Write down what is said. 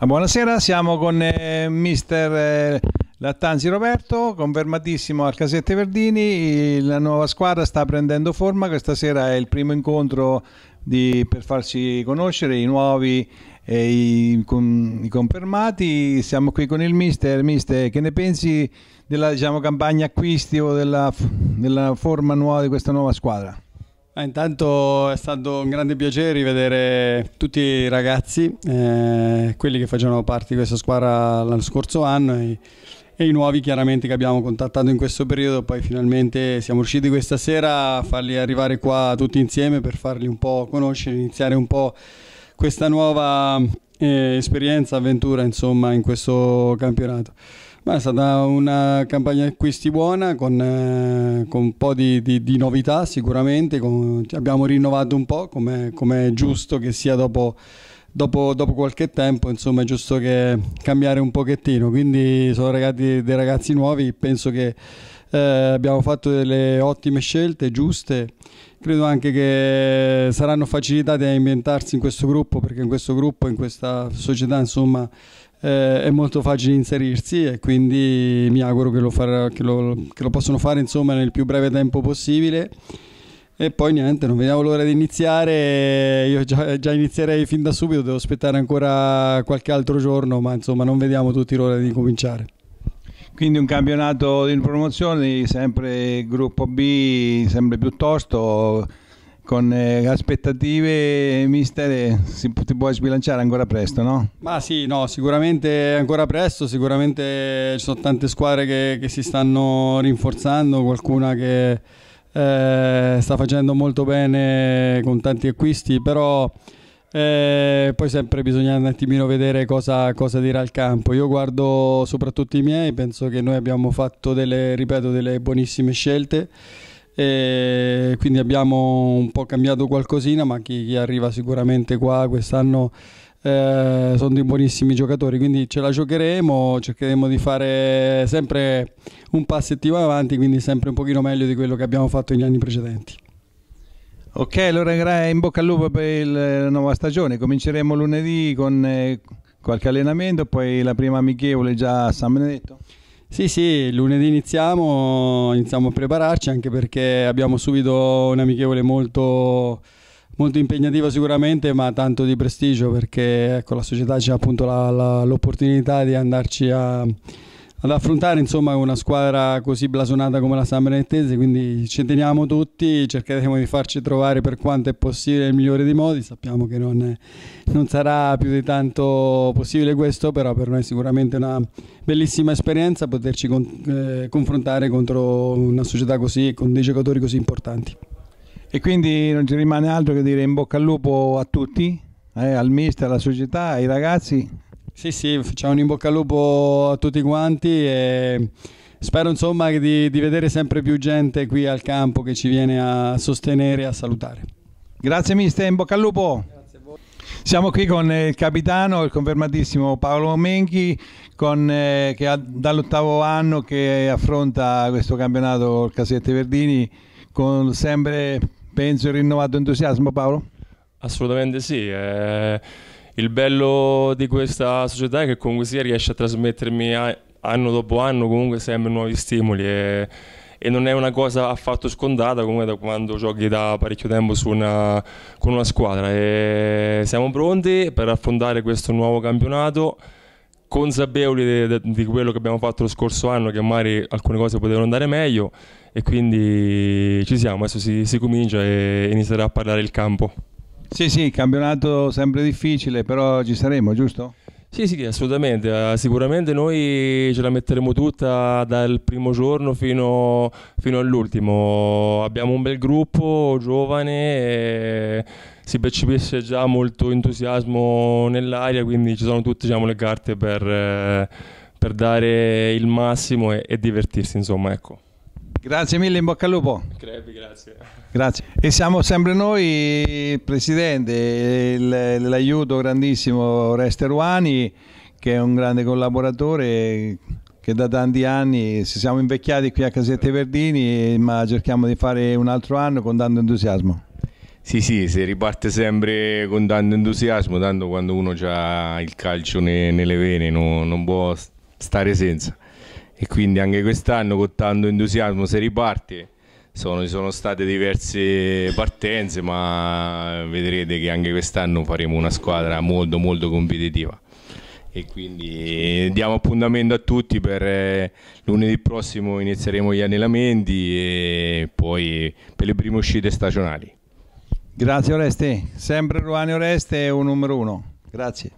Ah, buonasera, siamo con eh, mister eh, Lattanzi Roberto, confermatissimo al Casette Verdini, la nuova squadra sta prendendo forma, questa sera è il primo incontro di, per farsi conoscere i nuovi e i, con, i confermati, siamo qui con il mister, mister che ne pensi della diciamo, campagna acquisti o della, della forma nuova di questa nuova squadra? Ah, intanto è stato un grande piacere rivedere tutti i ragazzi, eh, quelli che facevano parte di questa squadra l'anno scorso anno e, e, i nuovi chiaramente che abbiamo contattato in questo periodo, poi finalmente siamo riusciti questa sera a farli arrivare qua tutti insieme per farli un po' conoscere, iniziare un po' questa nuova eh, esperienza, avventura insomma in questo campionato. Ma è stata una campagna di acquisti buona con, eh, con un po' di, di, di novità sicuramente, con, abbiamo rinnovato un po' come è giusto che sia dopo, dopo, dopo, qualche tempo, insomma è giusto che cambiare un pochettino, quindi sono ragazzi, dei ragazzi nuovi, penso che eh, abbiamo fatto delle ottime scelte giuste credo anche che saranno facilitati a inventarsi in questo gruppo perché in questo gruppo, in questa società insomma eh, è molto facile inserirsi e quindi mi auguro che lo, farà, che lo, che lo possano fare insomma, nel più breve tempo possibile. E poi niente, non vediamo l'ora di iniziare, io già, già, inizierei fin da subito, devo aspettare ancora qualche altro giorno, ma insomma non vediamo tutti l'ora di cominciare. Quindi un campionato in promozione, sempre gruppo B, sempre piuttosto con eh, aspettative, mister, eh, si, ti puoi sbilanciare ancora presto, no? Ma sì, no, sicuramente ancora presto, sicuramente ci sono tante squadre che, che si stanno rinforzando, qualcuna che eh, sta facendo molto bene con tanti acquisti, però eh, poi sempre bisogna un attimino vedere cosa, cosa dirà il campo. Io guardo soprattutto i miei, penso che noi abbiamo fatto delle, ripeto, delle buonissime scelte. E quindi abbiamo un po' cambiato qualcosina, ma chi, chi arriva sicuramente qua quest'anno eh, sono dei buonissimi giocatori, quindi ce la giocheremo, cercheremo di fare sempre un passettino avanti, quindi sempre un pochino meglio di quello che abbiamo fatto negli anni precedenti. Ok, allora in bocca al lupo per eh, la nuova stagione, cominceremo lunedì con eh, qualche allenamento, poi la prima amichevole già a San Benedetto. Sì, sì, lunedì iniziamo, iniziamo a prepararci anche perché abbiamo subito un'amichevole molto, molto impegnativa sicuramente, ma tanto di prestigio perché ecco, la società ci ha appunto l'opportunità di andarci a ad affrontare insomma, una squadra così blasonata come la San Sambenettese, quindi ci teniamo tutti, cercheremo di farci trovare per quanto è possibile nel migliore dei modi, sappiamo che non, non, sarà più di tanto possibile questo, però per noi è sicuramente una bellissima esperienza poterci con, eh, confrontare contro una società così e con dei giocatori così importanti. E quindi non ci rimane altro che dire in bocca al lupo a tutti, eh, al mister, alla società, ai ragazzi sì, sì, facciamo un in bocca al lupo a tutti quanti e spero insomma di, di vedere sempre più gente qui al campo che ci viene a sostenere e a salutare. Grazie mister, in bocca al lupo. Siamo qui con eh, il capitano, il confermatissimo Paolo Menchi, con, eh, che dall'ottavo anno che affronta questo campionato il Casette Verdini con sempre, penso, rinnovato entusiasmo Paolo? Assolutamente sì. Eh il bello di questa società è che comunque sia riesce a trasmettermi anno dopo anno comunque sempre nuovi stimoli e, e non è una cosa affatto scontata come da quando giochi da parecchio tempo una, con una squadra. E siamo pronti per affrontare questo nuovo campionato consapevoli di, di, quello che abbiamo fatto lo scorso anno, che magari alcune cose potevano andare meglio e quindi ci siamo, adesso si, si comincia e inizierà a parlare il campo. Sì, sì, campionato sempre difficile, però ci saremo, giusto? Sì, sì, assolutamente. Eh, sicuramente noi ce la metteremo tutta dal primo giorno fino, fino all'ultimo. Abbiamo un bel gruppo, giovane, si percepisce già molto entusiasmo nell'aria, quindi ci sono tutte diciamo, le carte per, eh, per, dare il massimo e, e divertirsi, insomma, ecco. Grazie mille, in bocca al lupo. Crepi, grazie. grazie. E siamo sempre noi, Presidente, l'aiuto grandissimo Oreste Ruani, che è un grande collaboratore che da tanti anni ci siamo invecchiati qui a Casette Verdini, ma cerchiamo di fare un altro anno con tanto entusiasmo. Sì, sì, si riparte sempre con tanto entusiasmo, tanto quando uno ha il calcio nelle vene non, non può stare senza e quindi anche quest'anno con tanto entusiasmo si riparte. Sono, ci sono state diverse partenze, ma vedrete che anche quest'anno faremo una squadra molto molto competitiva. E quindi diamo appuntamento a tutti per eh, lunedì prossimo inizieremo gli allenamenti e poi per le prime uscite stagionali. Grazie Oreste, sempre Ruani Oreste è un numero uno. Grazie.